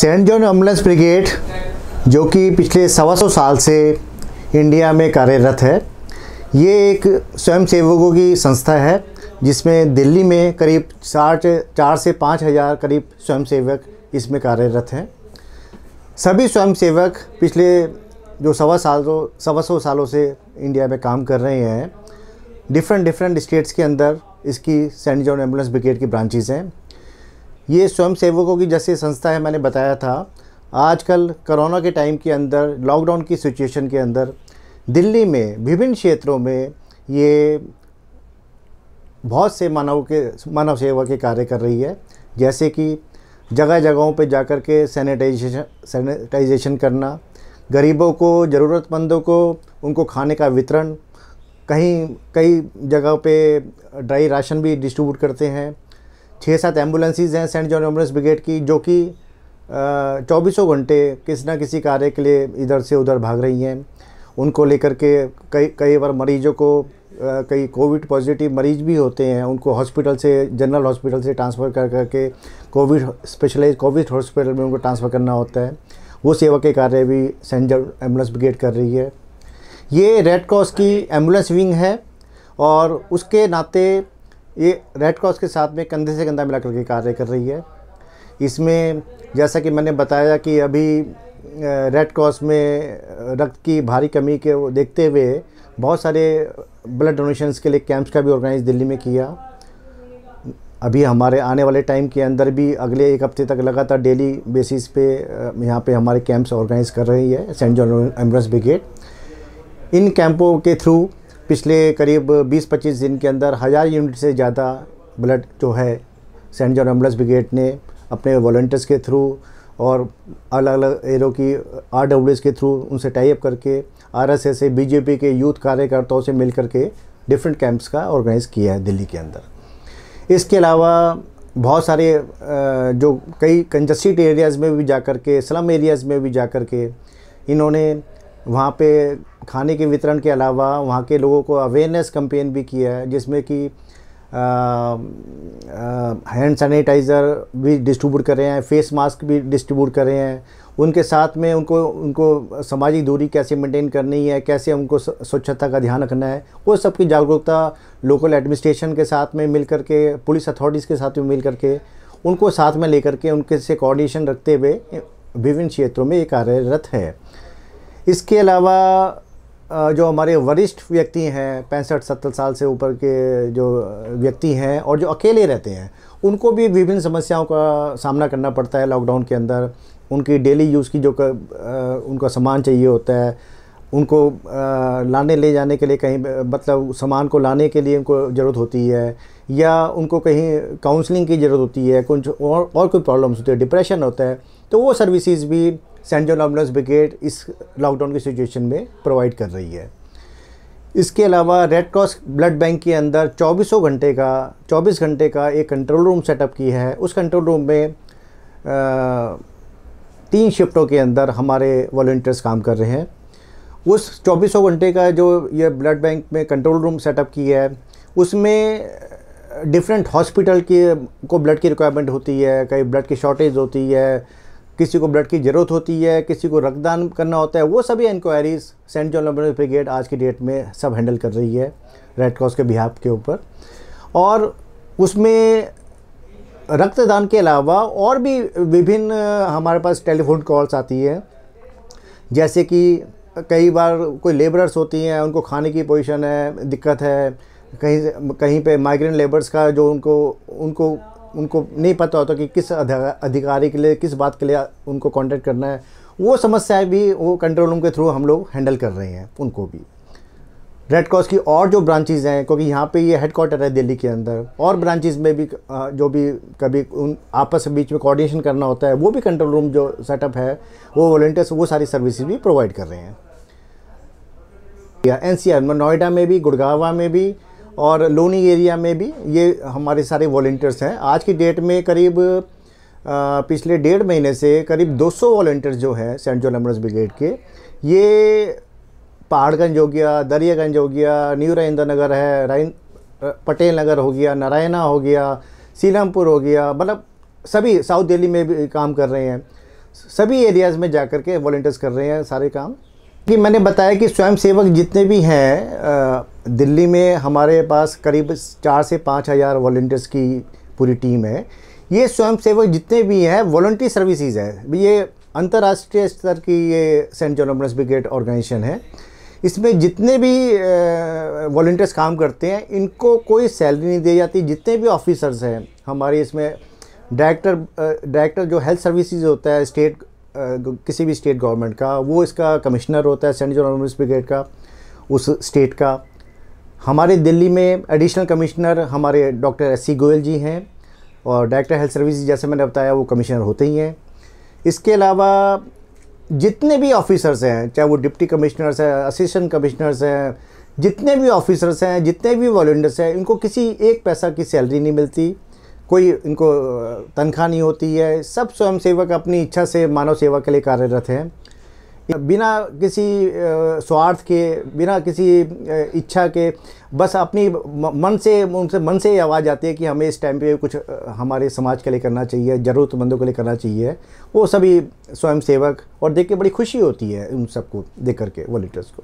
Saint John Ambulance brigade जो कि पिछले सवा सौ साल से इंडिया में कार्यरत है ये एक स्वयं सेवकों की संस्था है जिसमें दिल्ली में करीब साठ चार से पाँच हज़ार करीब स्वयं सेवक इसमें कार्यरत हैं सभी स्वयं सेवक पिछले जो सवा साल सवा सौ सालों से इंडिया में काम कर रहे हैं डिफरेंट डिफरेंट स्टेट्स के अंदर इसकी सेंट जॉन एम्बुलेंस ब्रिगेड की ब्रांचेज़ हैं ये स्वयं सेवकों की जैसी संस्था है मैंने बताया था आजकल कोरोना के टाइम के अंदर लॉकडाउन की सिचुएशन के अंदर दिल्ली में विभिन्न क्षेत्रों में ये बहुत से मानव के मानव सेवा के कार्य कर रही है जैसे कि जगह जगहों पर जाकर के सैनिटाइजेशन सैनिटाइजेशन करना गरीबों को ज़रूरतमंदों को उनको खाने का वितरण कहीं कई जगह पे ड्राई राशन भी डिस्ट्रीब्यूट करते हैं छः सात एम्बुलेंसीज़ हैं सेंट जॉन एम्बुलेंस ब्रिगेड की जो कि चौबीसों घंटे किसी ना किसी कार्य के लिए इधर से उधर भाग रही हैं उनको लेकर के कई कई बार मरीजों को कई कोविड पॉजिटिव मरीज भी होते हैं उनको हॉस्पिटल से जनरल हॉस्पिटल से ट्रांसफ़र कर करके कोविड स्पेशलाइज कोविड हॉस्पिटल में उनको ट्रांसफ़र करना होता है वो सेवा के कार्य भी सेंट एम्बुलेंस ब्रिगेड कर रही है ये रेड क्रॉस की एम्बुलेंस विंग है और उसके नाते ये रेड क्रॉस के साथ में कंधे से कंधा मिलाकर के कार्य कर रही है इसमें जैसा कि मैंने बताया कि अभी रेड क्रॉस में रक्त की भारी कमी के देखते हुए बहुत सारे ब्लड डोनेशंस के लिए कैंप्स का भी ऑर्गेनाइज दिल्ली में किया अभी हमारे आने वाले टाइम के अंदर भी अगले एक हफ्ते तक लगातार डेली बेसिस पे यहाँ पे हमारे कैंप्स ऑर्गेनाइज कर रही है सेंट जॉन एम्बुलेंस ब्रिगेड इन कैंपों के थ्रू पिछले करीब 20-25 दिन के अंदर हज़ार यूनिट से ज़्यादा ब्लड जो है सेंट जॉन एम्बुलेंस ब्रिगेड ने अपने वॉल्टियर्स के थ्रू और अलग अलग एरो की आर के थ्रू उनसे टाइप करके आर एस से बीजेपी के यूथ कार्यकर्ताओं से मिल करके डिफरेंट कैंप्स का ऑर्गेनाइज़ किया है दिल्ली के अंदर इसके अलावा बहुत सारे जो कई कंजस्टेड एरियाज़ में भी जा कर के स्लम एरियाज़ में भी जा कर के इन्होंने वहाँ पे खाने के वितरण के अलावा वहाँ के लोगों को अवेयरनेस कैंपेन भी किया है जिसमें कि हैंड सैनिटाइज़र भी डिस्ट्रीब्यूट कर रहे हैं फेस मास्क भी डिस्ट्रीब्यूट कर रहे हैं उनके साथ में उनको उनको सामाजिक दूरी कैसे मेंटेन करनी है कैसे उनको स्वच्छता का ध्यान रखना है वो सब की जागरूकता लोकल एडमिनिस्ट्रेशन के साथ में मिल करके के पुलिस अथॉरिटीज़ के साथ में मिल कर के उनको साथ में लेकर के उनके से कोऑर्डिनेशन रखते हुए विभिन्न क्षेत्रों में ये कार्यरत है इसके अलावा जो हमारे वरिष्ठ व्यक्ति हैं पैंसठ सत्तर साल से ऊपर के जो व्यक्ति हैं और जो अकेले रहते हैं उनको भी विभिन्न समस्याओं का सामना करना पड़ता है लॉकडाउन के अंदर उनकी डेली यूज़ की जो कर, उनका सामान चाहिए होता है उनको लाने ले जाने के लिए कहीं मतलब सामान को लाने के लिए उनको ज़रूरत होती है या उनको कहीं काउंसलिंग की ज़रूरत होती है कुछ और और कोई प्रॉब्लम्स होती है डिप्रेशन होता है तो वो सर्विसेज भी सेंट जॉन एम्बुलेंस ब्रिगेड इस लॉकडाउन की सिचुएशन में प्रोवाइड कर रही है इसके अलावा रेड क्रॉस ब्लड बैंक के अंदर 2400 घंटे का 24 घंटे का एक कंट्रोल रूम सेटअप किया है उस कंट्रोल रूम में आ, तीन शिफ्टों के अंदर हमारे वॉल्टियर्स काम कर रहे हैं उस 2400 घंटे का जो ये ब्लड बैंक में कंट्रोल रूम सेटअप किया है उसमें डिफरेंट हॉस्पिटल के को ब्लड की रिक्वायरमेंट होती है कई ब्लड की शॉर्टेज होती है किसी को ब्लड की ज़रूरत होती है किसी को रक्तदान करना होता है वो सभी इंक्वायरीज़ सेंट जॉन लॉबर ब्रिगेड आज की डेट में सब हैंडल कर रही है रेड क्रॉस के बिहार के ऊपर और उसमें रक्तदान के अलावा और भी विभिन्न हमारे पास टेलीफोन कॉल्स आती है जैसे कि कई बार कोई लेबरर्स होती हैं उनको खाने की पोजीशन है दिक्कत है कहीं कहीं पे माइग्रेंट लेबर्स का जो उनको उनको उनको नहीं पता होता कि किस अधिकारी के लिए किस बात के लिए उनको कांटेक्ट करना है वो समस्याएं भी वो कंट्रोल रूम के थ्रू हम लोग हैंडल कर रहे हैं उनको भी रेड क्रॉस की और जो ब्रांचेज हैं क्योंकि यहाँ पे ये हेड क्वार्टर है दिल्ली के अंदर और ब्रांचेज में भी जो भी कभी उन आपस बीच में कोऑर्डिनेशन करना होता है वो भी कंट्रोल रूम जो सेटअप है वो वॉल्टियर्स वो सारी सर्विसेज भी प्रोवाइड कर रहे हैं एन सी आर नोएडा में भी गुड़गावा में भी और लोनी एरिया में भी ये हमारे सारे वॉल्टियर्स हैं आज की डेट में करीब आ, पिछले डेढ़ महीने से करीब 200 वॉलेंटियर्स जो हैं सेंट जोन एम्बुलेंस ब्रिगेड के ये पहाड़गंज हो गया दरियागंज हो गया न्यू राइंदा नगर है पटेल नगर हो गया नारायणा हो गया सीलमपुर हो गया मतलब सभी साउथ दिल्ली में भी काम कर रहे हैं सभी एरियाज़ में जा कर के वॉल्टियर्स कर रहे हैं सारे काम कि मैंने बताया कि स्वयं सेवक जितने भी हैं दिल्ली में हमारे पास करीब चार से पाँच हज़ार वॉल्टियर्स की पूरी टीम है ये स्वयं सेवक जितने भी हैं वॉल्ट्री सर्विसज़ है ये अंतर्राष्ट्रीय स्तर की ये सेंट जोनोमस ब्रिगेड ऑर्गेनाइजेशन है इसमें जितने भी वॉल्टियर्स काम करते हैं इनको कोई सैलरी नहीं दी जाती जितने भी ऑफिसर्स हैं हमारे इसमें डायरेक्टर डायरेक्टर जो हेल्थ सर्विसेज होता है स्टेट किसी भी स्टेट गवर्नमेंट का वो इसका कमिश्नर होता है सेंट्रल ऑनरेबल ब्रिगेड का उस स्टेट का हमारे दिल्ली में एडिशनल कमिश्नर हमारे doctor S C Goyal ji हैं और डायरेक्टर हेल्थ सर्विस जैसे मैंने बताया वो कमिश्नर होते ही हैं इसके अलावा जितने भी ऑफिसर्स हैं चाहे वो डिप्टी कमिश्नर्स हैं असिस्टेंट कमिश्नर्स हैं जितने भी ऑफिसर्स हैं जितने भी वॉल्टियर्स हैं इनको किसी एक पैसा की सैलरी नहीं मिलती कोई इनको तनख्वाह नहीं होती है सब स्वयंसेवक अपनी इच्छा से मानव सेवा के लिए कार्यरत हैं बिना किसी स्वार्थ के बिना किसी इच्छा के बस अपनी मन से उनसे मन से आवाज़ आती है कि हमें इस टाइम पे कुछ हमारे समाज के लिए करना चाहिए ज़रूरतमंदों के लिए करना चाहिए वो सभी स्वयं सेवक और देख के बड़ी खुशी होती है उन सबको देख करके वॉल्टियर्स को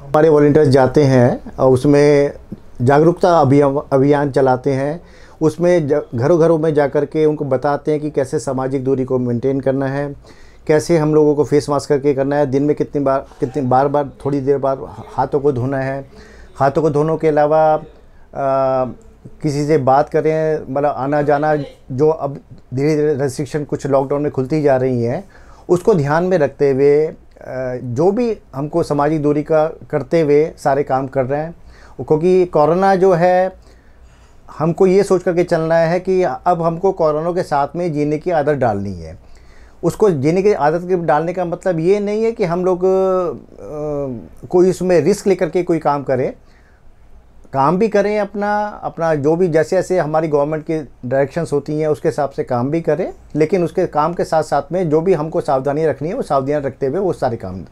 हमारे वॉल्टियर्स जाते हैं और उसमें जागरूकता अभियान चलाते हैं उसमें घरों घरों में जा के उनको बताते हैं कि कैसे सामाजिक दूरी को मेनटेन करना है कैसे हम लोगों को फेस मास्क करके करना है दिन में कितनी बार कितनी बार बार थोड़ी देर बाद हाथों को धोना है हाथों को धोने के अलावा किसी से बात करें मतलब आना जाना जो अब धीरे धीरे रेस्ट्रिक्शन कुछ लॉकडाउन में खुलती जा रही हैं उसको ध्यान में रखते हुए जो भी हमको सामाजिक दूरी का करते हुए सारे काम कर रहे हैं क्योंकि कोरोना जो है हमको ये सोच करके चलना है कि अब हमको कोरोना के साथ में जीने की आदत डालनी है उसको जीने की आदत के डालने का मतलब ये नहीं है कि हम लोग कोई उसमें रिस्क लेकर के कोई काम करें काम भी करें अपना अपना जो भी जैसे जैसे हमारी गवर्नमेंट की डायरेक्शंस होती हैं उसके हिसाब से काम भी करें लेकिन उसके काम के साथ साथ में जो भी हमको सावधानियाँ रखनी है वो सावधानियाँ रखते हुए वो सारे काम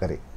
करें